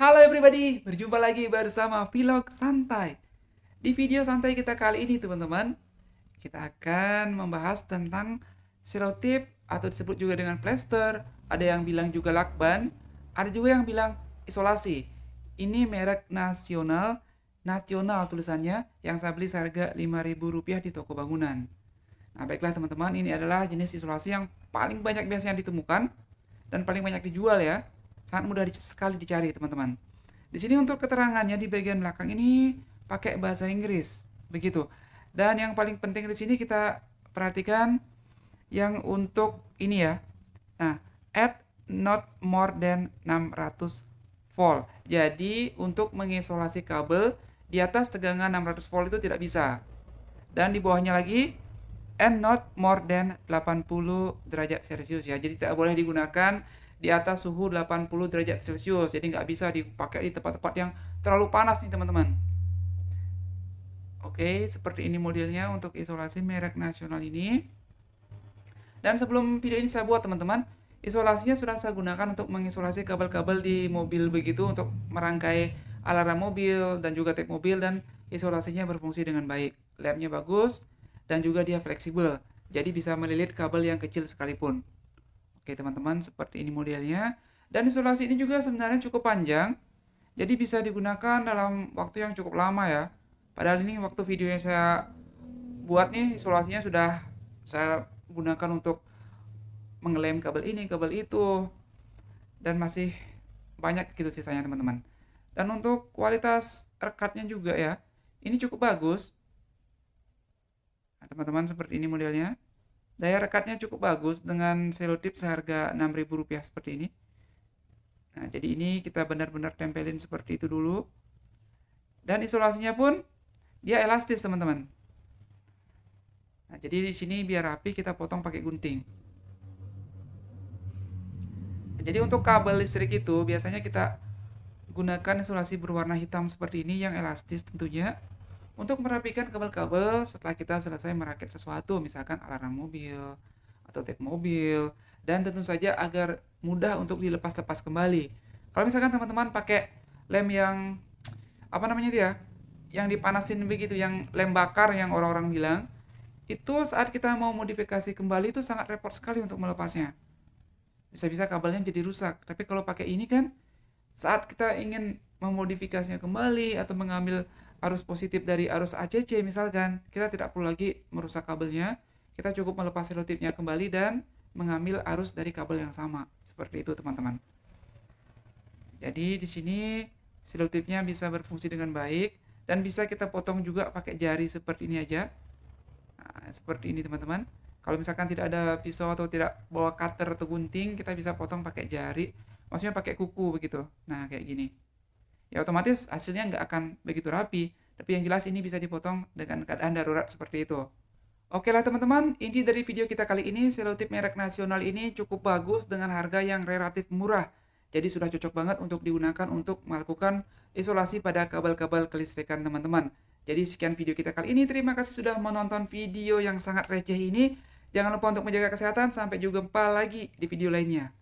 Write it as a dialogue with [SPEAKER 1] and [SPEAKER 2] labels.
[SPEAKER 1] Halo everybody, berjumpa lagi bersama Vlog Santai. Di video santai kita kali ini teman-teman, kita akan membahas tentang serotip atau disebut juga dengan plester, ada yang bilang juga lakban, ada juga yang bilang isolasi. Ini merek nasional, nasional tulisannya, yang saya beli seharga Rp5.000 di toko bangunan. Nah baiklah teman-teman, ini adalah jenis isolasi yang paling banyak biasanya ditemukan dan paling banyak dijual ya. Sangat mudah sekali dicari, teman-teman. Di sini untuk keterangannya di bagian belakang ini pakai bahasa Inggris, begitu. Dan yang paling penting di sini kita perhatikan yang untuk ini ya. Nah, at not more than 600 volt. Jadi untuk mengisolasi kabel di atas tegangan 600 volt itu tidak bisa. Dan di bawahnya lagi and not more than 80 derajat Celcius ya. Jadi tidak boleh digunakan di atas suhu 80 derajat Celcius. Jadi nggak bisa dipakai di tempat-tempat yang terlalu panas nih teman-teman. Oke, seperti ini modelnya untuk isolasi merek nasional ini. Dan sebelum video ini saya buat teman-teman, isolasinya sudah saya gunakan untuk mengisolasi kabel-kabel di mobil begitu untuk merangkai alarm mobil dan juga tape mobil dan isolasinya berfungsi dengan baik. Lemnya bagus dan juga dia fleksibel, jadi bisa melilit kabel yang kecil sekalipun. Oke teman-teman, seperti ini modelnya. Dan isolasi ini juga sebenarnya cukup panjang, jadi bisa digunakan dalam waktu yang cukup lama ya. Padahal ini waktu video yang saya buat nih isolasinya sudah saya gunakan untuk mengelem kabel ini, kabel itu, dan masih banyak gitu sisanya teman-teman. Dan untuk kualitas rekatnya juga ya, ini cukup bagus. Nah, teman-teman nah, seperti ini modelnya. Daya rekatnya cukup bagus dengan selotip seharga Rp6.000 seperti ini. Nah, jadi ini kita benar-benar tempelin seperti itu dulu. Dan isolasinya pun dia elastis, teman-teman. Nah, jadi di sini biar rapi kita potong pakai gunting. Nah, jadi untuk kabel listrik itu biasanya kita gunakan isolasi berwarna hitam seperti ini yang elastis tentunya. Untuk merapikan kabel-kabel setelah kita selesai merakit sesuatu, misalkan alarm mobil atau tape mobil, dan tentu saja agar mudah untuk dilepas-lepas kembali. Kalau misalkan teman-teman pakai lem yang apa namanya dia, ya, yang dipanasin begitu, yang lem bakar yang orang-orang bilang, itu saat kita mau modifikasi kembali itu sangat repot sekali untuk melepasnya bisa-bisa kabelnya jadi rusak. Tapi kalau pakai ini kan saat kita ingin memodifikasinya kembali atau mengambil arus positif dari arus ACC misalkan, kita tidak perlu lagi merusak kabelnya, kita cukup melepas selotipnya kembali dan mengambil arus dari kabel yang sama. Seperti itu teman-teman. Jadi di sini selotipnya bisa berfungsi dengan baik dan bisa kita potong juga pakai jari seperti ini aja. Nah, seperti ini teman-teman. Kalau misalkan tidak ada pisau atau tidak bawa cutter atau gunting, kita bisa potong pakai jari maksudnya pakai kuku begitu nah kayak gini ya otomatis hasilnya nggak akan begitu rapi tapi yang jelas ini bisa dipotong dengan keadaan darurat seperti itu Oke lah teman-teman, ini dari video kita kali ini, selotip merek nasional ini cukup bagus dengan harga yang relatif murah. Jadi sudah cocok banget untuk digunakan untuk melakukan isolasi pada kabel-kabel kelistrikan teman-teman. Jadi sekian video kita kali ini. Terima kasih sudah menonton video yang sangat receh ini. Jangan lupa untuk menjaga kesehatan. Sampai jumpa lagi di video lainnya.